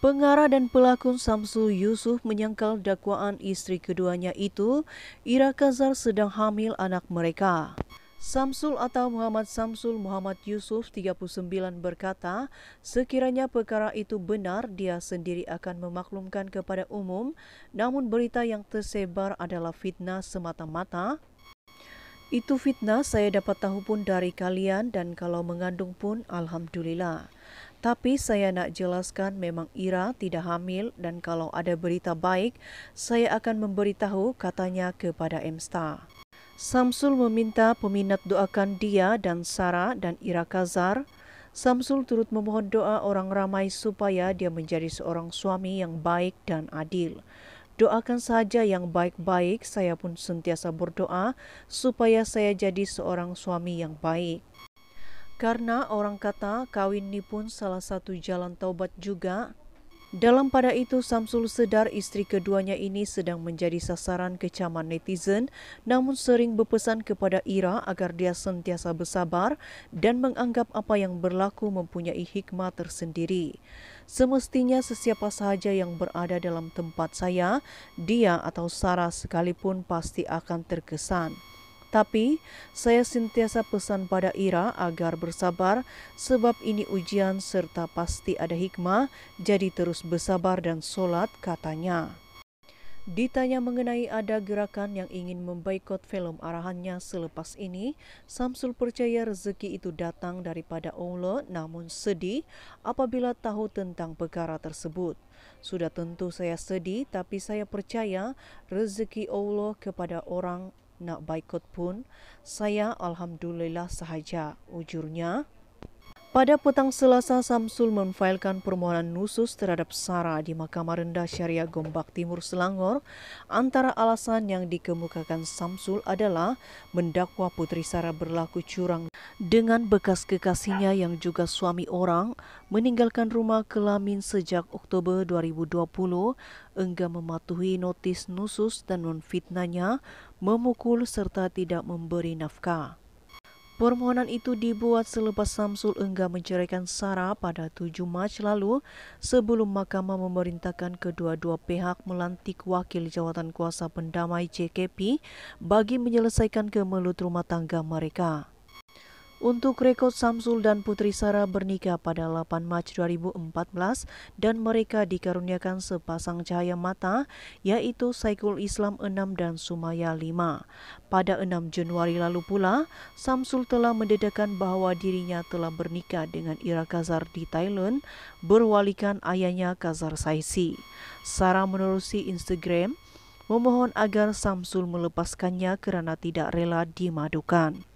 Pengarah dan pelakon Samsul Yusuf menyangkal dakwaan istri keduanya itu, Ira Kazar sedang hamil anak mereka. Samsul atau Muhammad Samsul Muhammad Yusuf 39 berkata, sekiranya perkara itu benar, dia sendiri akan memaklumkan kepada umum, namun berita yang tersebar adalah fitnah semata-mata itu fitnah saya dapat tahu pun dari kalian dan kalau mengandung pun Alhamdulillah. Tapi saya nak jelaskan memang Ira tidak hamil dan kalau ada berita baik, saya akan memberitahu katanya kepada Emsta. Samsul meminta peminat doakan dia dan Sarah dan Ira Kazar. Samsul turut memohon doa orang ramai supaya dia menjadi seorang suami yang baik dan adil. Doakan saja yang baik-baik, saya pun sentiasa berdoa supaya saya jadi seorang suami yang baik. Karena orang kata kawin ini pun salah satu jalan taubat juga. Dalam pada itu Samsul Sedar istri keduanya ini sedang menjadi sasaran kecaman netizen namun sering berpesan kepada Ira agar dia sentiasa bersabar dan menganggap apa yang berlaku mempunyai hikmah tersendiri. Semestinya sesiapa sahaja yang berada dalam tempat saya, dia atau Sarah sekalipun pasti akan terkesan. Tapi saya sentiasa pesan pada Ira agar bersabar sebab ini ujian serta pasti ada hikmah, jadi terus bersabar dan sholat katanya. Ditanya mengenai ada gerakan yang ingin membaikot film arahannya selepas ini, Samsul percaya rezeki itu datang daripada Allah namun sedih apabila tahu tentang perkara tersebut. Sudah tentu saya sedih tapi saya percaya rezeki Allah kepada orang nak baikot pun, saya alhamdulillah sahaja, ujurnya. Pada petang Selasa, Samsul memfailkan permohonan nusus terhadap Sara di Mahkamah Rendah Syariah Gombak Timur Selangor. Antara alasan yang dikemukakan Samsul adalah mendakwa Putri Sara berlaku curang dengan bekas kekasihnya yang juga suami orang meninggalkan rumah kelamin sejak Oktober 2020, enggan mematuhi notis nusus dan memfitnahnya, memukul serta tidak memberi nafkah. Permohonan itu dibuat selepas Samsul enggak menceraikan Sarah pada 7 Mac lalu sebelum mahkamah memerintahkan kedua-dua pihak melantik wakil jawatan kuasa pendamai JKP bagi menyelesaikan kemelut rumah tangga mereka. Untuk rekod Samsul dan Putri Sarah bernikah pada 8 Mac 2014 dan mereka dikaruniakan sepasang cahaya mata yaitu Saikul Islam 6 dan Sumaya 5. Pada 6 Januari lalu pula, Samsul telah mendedahkan bahwa dirinya telah bernikah dengan Ira Kazar di Thailand berwalikan ayahnya Kazar Saisi. Sarah menerusi Instagram memohon agar Samsul melepaskannya karena tidak rela dimadukan.